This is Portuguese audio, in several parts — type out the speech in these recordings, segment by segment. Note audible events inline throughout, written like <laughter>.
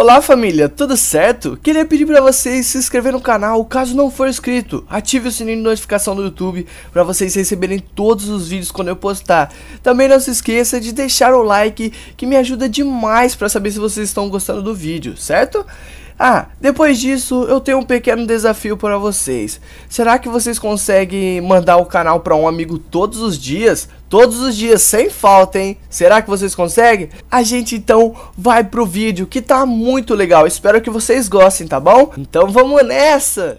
Olá família, tudo certo? Queria pedir para vocês se inscrever no canal caso não for inscrito. Ative o sininho de notificação do YouTube para vocês receberem todos os vídeos quando eu postar. Também não se esqueça de deixar o like que me ajuda demais para saber se vocês estão gostando do vídeo, certo? Ah, depois disso eu tenho um pequeno desafio para vocês. Será que vocês conseguem mandar o canal para um amigo todos os dias? Todos os dias, sem falta, hein? Será que vocês conseguem? A gente então vai pro vídeo que tá muito legal. Espero que vocês gostem, tá bom? Então vamos nessa!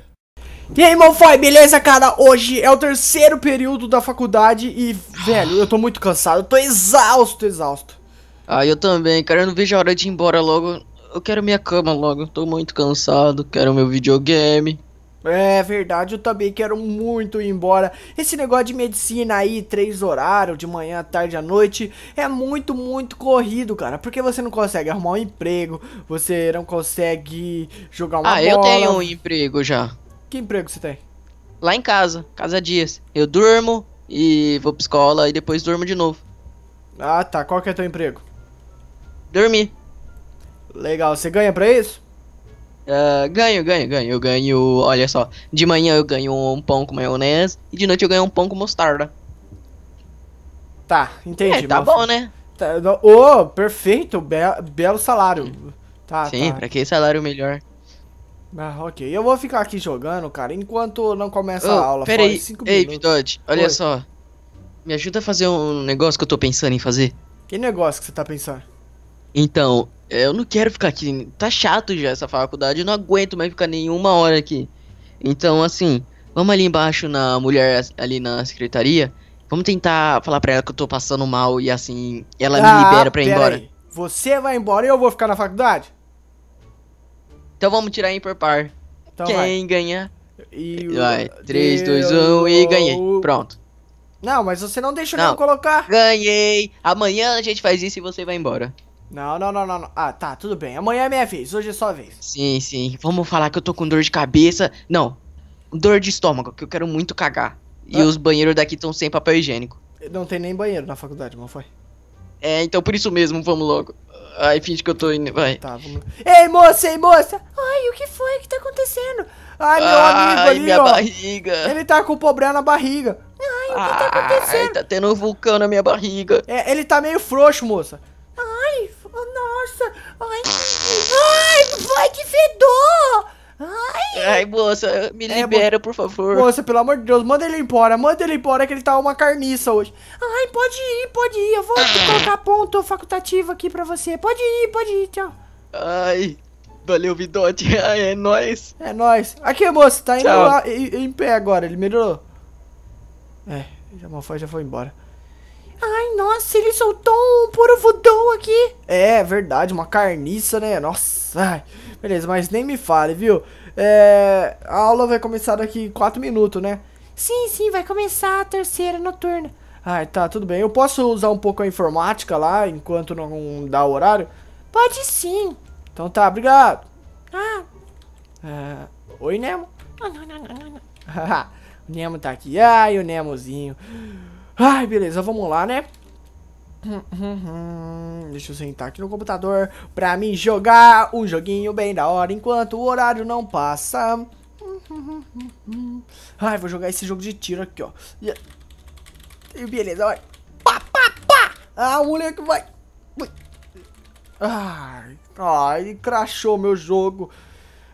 E aí, Malfoy, beleza, cara? Hoje é o terceiro período da faculdade e, velho, eu tô muito cansado, eu tô exausto, exausto. Ah, eu também, cara, eu não vejo a hora de ir embora logo eu quero minha cama logo, eu tô muito cansado, quero meu videogame. É verdade, eu também quero muito ir embora. Esse negócio de medicina aí, três horários, de manhã, tarde, à noite, é muito, muito corrido, cara. Porque você não consegue arrumar um emprego, você não consegue jogar uma ah, bola. Ah, eu tenho um emprego já. Que emprego você tem? Lá em casa, Casa Dias. Eu durmo e vou pra escola e depois durmo de novo. Ah, tá. Qual que é teu emprego? Dormir. Legal, você ganha pra isso? Uh, ganho, ganho, ganho. Eu ganho, olha só. De manhã eu ganho um pão com maionese e de noite eu ganho um pão com mostarda. Tá, entendi. É, tá bom, né? Tá, oh, perfeito, be belo salário. Tá, tá. Sim, tá. pra que salário melhor? Ah, ok. Eu vou ficar aqui jogando, cara, enquanto não começa oh, a aula. Pera aí, ei, Vidod, olha Oi. só. Me ajuda a fazer um negócio que eu tô pensando em fazer. Que negócio que você tá pensando? Então, eu não quero ficar aqui. Tá chato já essa faculdade, eu não aguento mais ficar nenhuma hora aqui. Então, assim, vamos ali embaixo na mulher ali na secretaria. Vamos tentar falar pra ela que eu tô passando mal e assim, ela ah, me libera pra ir embora. Aí. Você vai embora e eu vou ficar na faculdade? Então vamos tirar em por par. Então Quem vai. ganha? E vai. 3, 2, 1 e ganhei. Pronto. Não, mas você não deixou não. colocar. Ganhei. Amanhã a gente faz isso e você vai embora. Não, não, não, não, Ah, tá, tudo bem. Amanhã é minha vez, hoje é sua vez. Sim, sim. Vamos falar que eu tô com dor de cabeça. Não, dor de estômago, que eu quero muito cagar. E ah. os banheiros daqui estão sem papel higiênico. Não tem nem banheiro na faculdade, não foi? É, então por isso mesmo, vamos logo. Ai, finge que eu tô indo, vai. Tá, vamos... Ei, moça, ei, moça! Ai, o que foi? O que tá acontecendo? Ai, meu Ai, amigo ali, minha ó, barriga. Ele tá com problema na barriga. Ai, o que tá acontecendo? Ai, tá tendo um vulcão na minha barriga. É, ele tá meio frouxo, moça. Oh, nossa! Ai, ai, vai que fedor! Ai. Ai, moça, me é, libera, é, por favor. Moça, pelo amor de Deus, manda ele embora, manda ele embora que ele tá uma carniça hoje. Ai, pode ir, pode ir. Eu vou colocar ponto facultativo aqui pra você. Pode ir, pode ir, tchau. Ai, valeu, Vidote. <laughs> Ai, é nóis. É nóis. Aqui, moça, tá indo lá, em, em, pé agora, ele melhorou. É, já foi, já foi embora. Ai, nossa, ele soltou um puro porovodon aqui. É, verdade, uma carniça, né? Nossa, ai. Beleza, mas nem me fale, viu? É, a aula vai começar daqui 4 minutos, né? Sim, sim, vai começar a terceira noturna. Ai, tá, tudo bem. Eu posso usar um pouco a informática lá, enquanto não dá o horário? Pode sim. Então tá, obrigado. Ah. É, oi, Nemo. Ah, não, não, não, não. <laughs> o Nemo tá aqui. Ai, o Nemozinho. Ai, beleza, vamos lá, né? <laughs> Deixa eu sentar aqui no computador pra me jogar um joguinho bem da hora enquanto o horário não passa. <laughs> Ai, vou jogar esse jogo de tiro aqui, ó. E beleza, vai! Pá, pá, pá! Ah, moleque vai. Ai, ai, crachou meu jogo.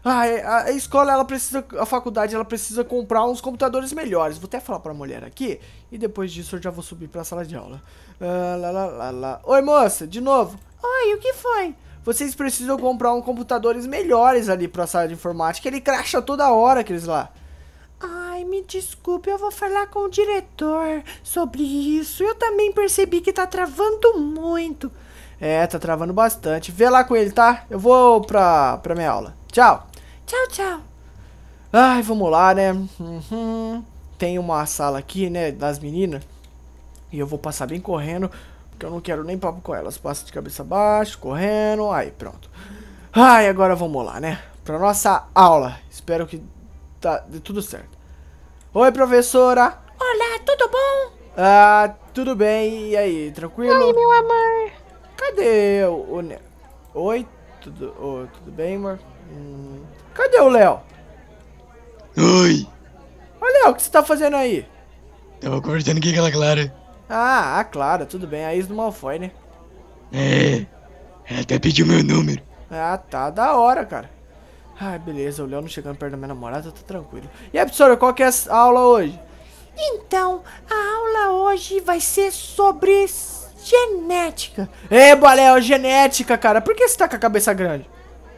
Ah, é, a escola, ela precisa, a faculdade, ela precisa comprar uns computadores melhores. Vou até falar pra mulher aqui e depois disso eu já vou subir pra sala de aula. Ah, lá, lá, lá, lá. Oi, moça, de novo. Oi, o que foi? Vocês precisam comprar uns computadores melhores ali pra sala de informática. Ele cracha toda hora, aqueles lá. Ai, me desculpe, eu vou falar com o diretor sobre isso. Eu também percebi que tá travando muito. É, tá travando bastante. Vê lá com ele, tá? Eu vou pra, pra minha aula. Tchau! Tchau, tchau. Ai, vamos lá, né? Uhum. Tem uma sala aqui, né, das meninas. E eu vou passar bem correndo, porque eu não quero nem papo com elas. Passa de cabeça baixa, correndo. Aí, pronto. Ai, agora vamos lá, né? Pra nossa aula. Espero que tá, de tudo certo. Oi, professora. Olá, tudo bom? Ah, tudo bem. E aí, tranquilo? Oi, meu amor. Cadê o... o... Oi, tudo, oh, tudo bem, amor? Hum, cadê o Léo? Oi! Ô, Léo, o que você tá fazendo aí? Tava conversando com aquela Clara. Ah, a Clara, tudo bem. A ex do Malfoy, né? É, ela até pediu meu número. Ah, tá da hora, cara. Ai, beleza, o Léo não chegando perto da minha namorada, tá tranquilo. E a professora, qual que é a aula hoje? Então, a aula hoje vai ser sobre Genética. É, Baléu, genética, cara. Por que você tá com a cabeça grande?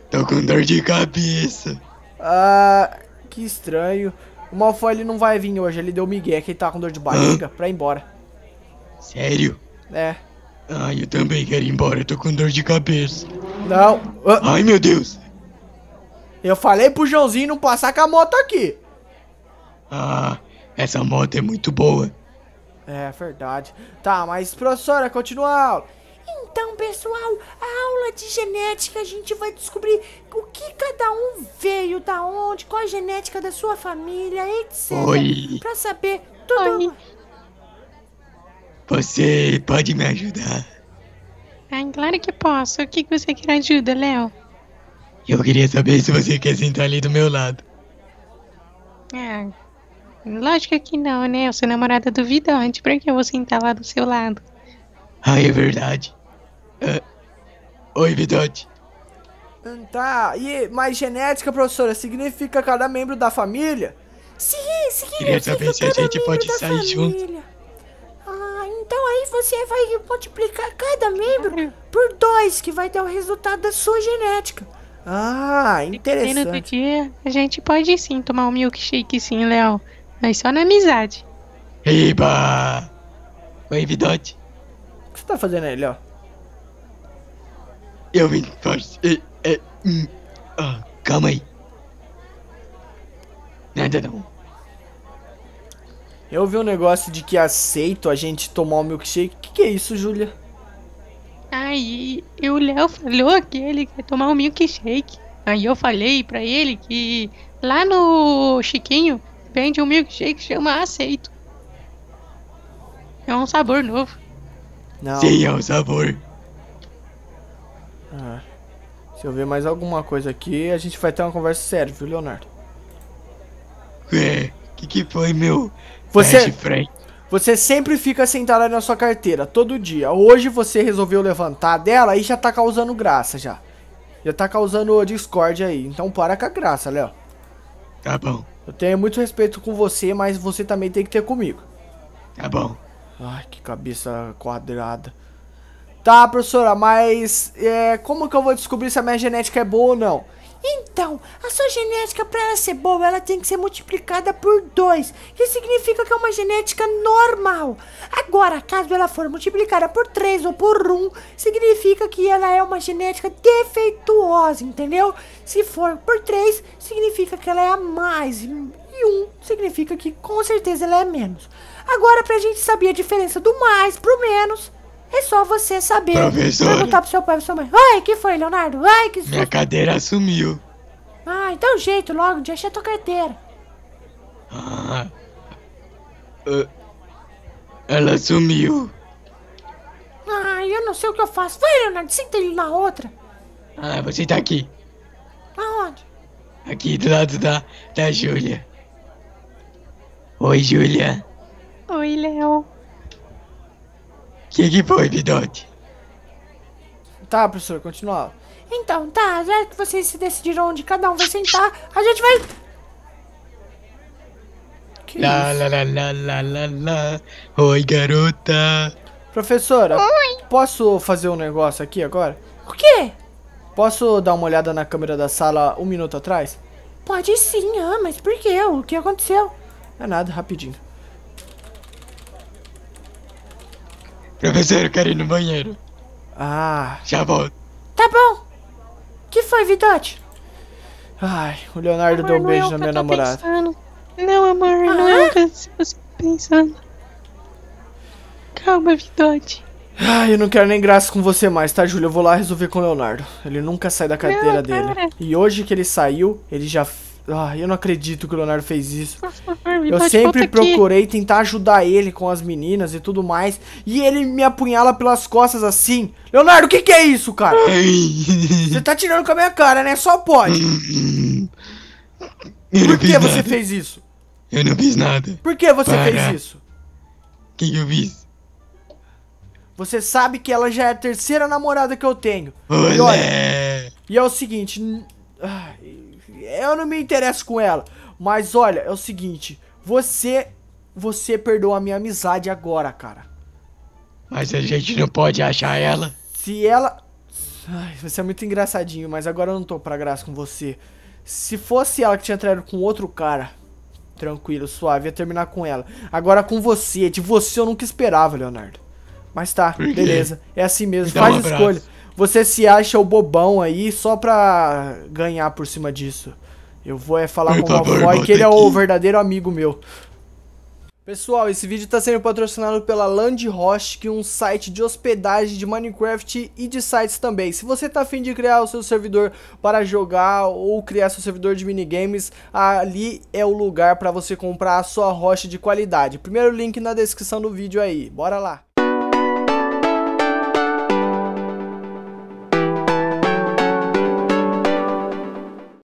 Tô com dor de cabeça. Ah, que estranho. O Malfoy ele não vai vir hoje, ele deu migué que ele tá com dor de barriga pra ir embora. Sério? É. Ah, eu também quero ir embora, eu tô com dor de cabeça. Não. Ah. Ai, meu Deus. Eu falei pro Joãozinho não passar com a moto aqui. Ah, essa moto é muito boa. É verdade. Tá, mas professora, continua a aula. Então, pessoal, a aula de genética a gente vai descobrir o que cada um veio, da onde, qual a genética da sua família, etc. Oi. Pra saber tudo. Oi. Você pode me ajudar? claro que posso. O que você quer ajuda, Léo? Eu queria saber se você quer sentar ali do meu lado. É. Lógico que não, né? Eu sou namorada duvidante. Por que eu vou sentar lá do seu lado? Ah, é verdade. É. Oi, Vidante. Tá, e mais genética, professora, significa cada membro da família? Sim, significa Queria saber se a gente pode sair família. junto. Ah, então aí você vai multiplicar cada membro uhum. por dois, que vai dar o resultado da sua genética. Ah, interessante. No do dia, a gente pode sim tomar um milkshake sim, Léo. Mas só na amizade. Eba! Oi, Vidote. O que você tá fazendo ele, ó? Eu vim forte. É, é, hum. ah, calma aí. Nada não. Eu vi um negócio de que aceito a gente tomar o um milkshake. O que, que é isso, Júlia? Aí, e o Léo falou que ele quer tomar um milkshake. Aí eu falei pra ele que lá no Chiquinho vende um milkshake que chama Aceito. É um sabor novo. Não. Sim, é um sabor. Ah. Se eu ver mais alguma coisa aqui, a gente vai ter uma conversa séria, viu, Leonardo? Ué, que que foi, meu? Você, você sempre fica sentada na sua carteira, todo dia. Hoje você resolveu levantar dela e já tá causando graça, já. Já tá causando discórdia aí. Então para com a graça, Léo. Tá bom. Eu tenho muito respeito com você, mas você também tem que ter comigo. Tá bom. Ai, que cabeça quadrada. Tá, professora, mas é, como que eu vou descobrir se a minha genética é boa ou não? Então, a sua genética para ela ser boa, ela tem que ser multiplicada por 2, que significa que é uma genética normal. Agora, caso ela for multiplicada por 3 ou por 1, um, significa que ela é uma genética defeituosa, entendeu? Se for por 3, significa que ela é a mais, e 1 um significa que com certeza ela é menos. Agora, para a gente saber a diferença do mais pro menos, é só você saber. Professora. Perguntar pro seu pai e pra sua mãe. Ai, que foi, Leonardo? Ai, que Minha cadeira sumiu. Ah, então jeito logo de achar tua carteira. Ah. ah, ela sumiu. Ah, eu não sei o que eu faço. Vai, Leonardo, senta ele na outra. Ah, você tá aqui. Aonde? Aqui do lado da, da Júlia. Oi, Júlia. Oi, Léo. Que que foi, Dodge? Tá, professor, continua. Então, tá, já é que vocês se decidiram onde cada um vai sentar, a gente vai. Que lá, isso? lá, lá, lá, lá, lá, lá. Oi, garota. Professora, Oi. posso fazer um negócio aqui agora? O quê? Posso dar uma olhada na câmera da sala um minuto atrás? Pode sim, ah, mas por quê? O que aconteceu? Não É nada, rapidinho. Professor, eu quero ir no banheiro. Ah. Já volto. Tá bom. que foi, Vidote? Ai, o Leonardo amor, deu um é beijo na minha namorada. Pensando. Não, amor, ah? não é o ah. que você tá pensando. Calma, Vidote. Ai, eu não quero nem graça com você mais, tá, Júlia? Eu vou lá resolver com o Leonardo. Ele nunca sai da carteira não, dele. E hoje que ele saiu, ele já ah, eu não acredito que o Leonardo fez isso. eu sempre procurei aqui. tentar ajudar ele com as meninas e tudo mais. E ele me apunhala pelas costas assim. Leonardo, o que, que é isso, cara? <laughs> você tá tirando com a minha cara, né? Só pode. Por que você nada. fez isso? Eu não fiz nada. Por que você Para. fez isso? O que, que eu fiz? Você sabe que ela já é a terceira namorada que eu tenho. Olé. E olha. E é o seguinte. Ai, eu não me interesso com ela. Mas olha, é o seguinte, você você perdeu a minha amizade agora, cara. Mas a gente não pode achar ela. Se ela Ai, você é muito engraçadinho, mas agora eu não tô pra graça com você. Se fosse ela que tinha traído com outro cara, tranquilo, suave, ia terminar com ela. Agora com você, de você eu nunca esperava, Leonardo. Mas tá, beleza. É assim mesmo, faz um escolha você se acha o bobão aí só pra ganhar por cima disso. Eu vou é falar com o Malfoy que ele é o verdadeiro amigo meu. Pessoal, esse vídeo está sendo patrocinado pela Landhost, que é um site de hospedagem de Minecraft e de sites também. Se você está afim de criar o seu servidor para jogar ou criar seu servidor de minigames, ali é o lugar para você comprar a sua rocha de qualidade. Primeiro link na descrição do vídeo aí, bora lá!